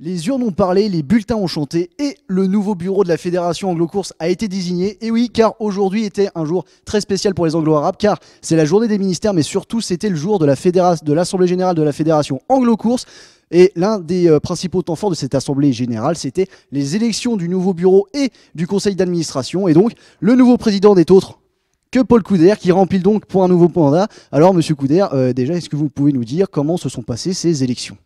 Les urnes ont parlé, les bulletins ont chanté et le nouveau bureau de la Fédération Anglo-Course a été désigné. Et oui, car aujourd'hui était un jour très spécial pour les Anglo-Arabes, car c'est la journée des ministères, mais surtout c'était le jour de l'Assemblée Générale de la Fédération Anglo-Course. Et l'un des euh, principaux temps forts de cette assemblée générale, c'était les élections du nouveau bureau et du conseil d'administration. Et donc, le nouveau président n'est autre que Paul Couder qui remplit donc pour un nouveau mandat. Alors, monsieur Couder, euh, déjà, est-ce que vous pouvez nous dire comment se sont passées ces élections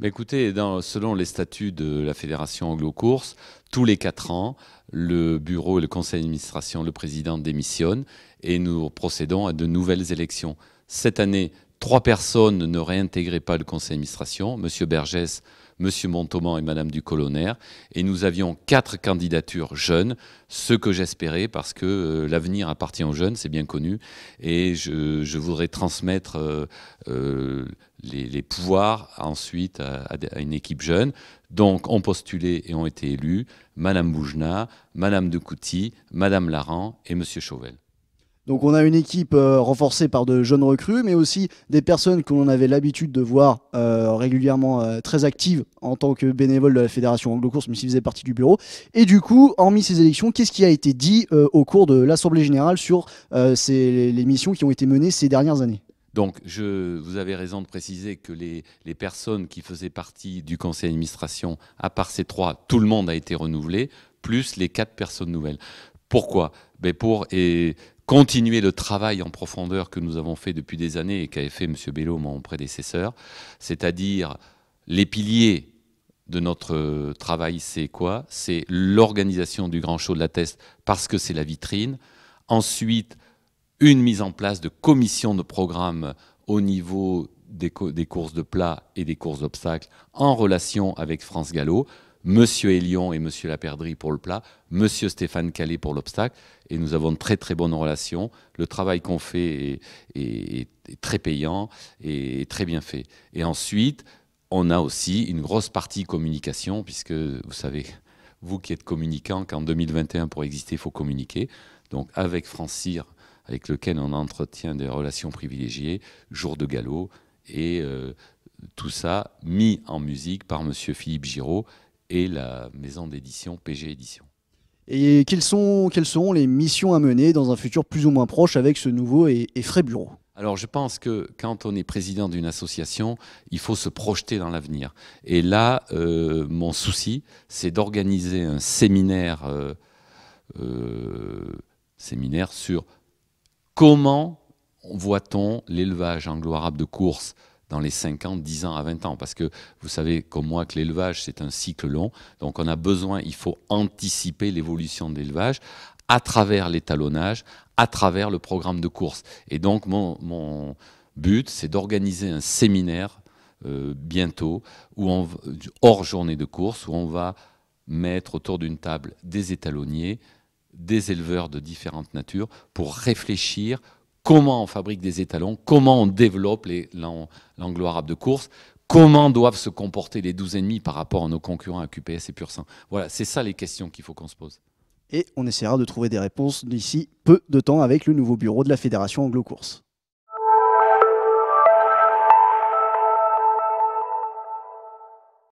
bah, écoutez, dans, selon les statuts de la Fédération anglo-course, tous les quatre ans, le bureau et le conseil d'administration, le président démissionne et nous procédons à de nouvelles élections. Cette année, trois personnes ne réintégraient pas le conseil d'administration, M. Bergès, M. Montaumont et Mme Ducolonnaire. Et nous avions quatre candidatures jeunes, ce que j'espérais parce que euh, l'avenir appartient aux jeunes, c'est bien connu. Et je, voudrais transmettre euh, euh, les, pouvoirs ensuite à, une équipe jeune. Donc ont postulé et ont été élus Mme Boujna, Mme Couty, Madame Laran et Monsieur Chauvel. Donc on a une équipe euh, renforcée par de jeunes recrues, mais aussi des personnes que l'on avait l'habitude de voir euh, régulièrement euh, très actives en tant que bénévoles de la Fédération Anglo-Course, mais s'ils faisaient partie du bureau. Et du coup, hormis ces élections, qu'est-ce qui a été dit au cours de l'Assemblée Générale sur les missions qui ont été menées ces dernières années donc, je, vous avez raison de préciser que les, personnes qui faisaient partie du conseil d'administration, à part ces trois, tout le monde a été renouvelé, plus les quatre personnes nouvelles. Pourquoi ben Pour et continuer le travail en profondeur que nous avons fait depuis des années et qu'avait fait M. Bello, mon prédécesseur, c'est-à-dire les piliers de notre euh, travail, c'est quoi C'est l'organisation du Grand Show de la Teste parce que c'est la vitrine. Ensuite, une mise en place de commissions de programme au niveau des, des courses de plat et des courses d'obstacles en relation avec France Gallo. Monsieur Elion et Monsieur perdrie pour le plat, Monsieur Stéphane Calais pour l'obstacle. Et nous avons de très très bonnes relations. Le travail qu'on fait est, très payant et très bien fait. Et ensuite, on a aussi une grosse partie communication, puisque vous savez, vous qui êtes communicant, qu'en 2021, pour exister, il faut communiquer. Donc avec Francir, avec lequel on entretient des relations privilégiées, jour de galop, et euh, tout ça mis en musique par Monsieur Philippe Giraud, et la maison d'édition PG Édition. Et quelles sont, quelles seront les missions à mener dans un futur plus ou moins proche avec ce nouveau et, frais bureau alors je pense que quand on est président d'une association, il faut se projeter dans l'avenir. Et là, euh, mon souci, c'est d'organiser un séminaire, euh, euh, séminaire sur comment voit-on l'élevage en arabe de course dans les 5 ans, 10 ans à 20 ans. Parce que vous savez, comme moi, que l'élevage, c'est un cycle long. Donc on a besoin, il faut anticiper l'évolution de l'élevage à travers l'étalonnage, à travers le programme de course. Et donc mon, but, c'est d'organiser un séminaire euh, bientôt, où hors journée de course, où on va mettre autour d'une table des étalonniers, des éleveurs de différentes natures, pour réfléchir comment on fabrique des étalons, comment on développe l'anglo arabe de course, comment doivent se comporter les douze ennemis par rapport à nos concurrents à QPS et Pur Voilà, c'est ça les questions qu'il faut qu'on se pose. Et on essaiera de trouver des réponses d'ici peu de temps avec le nouveau bureau de la Fédération Anglo-Course.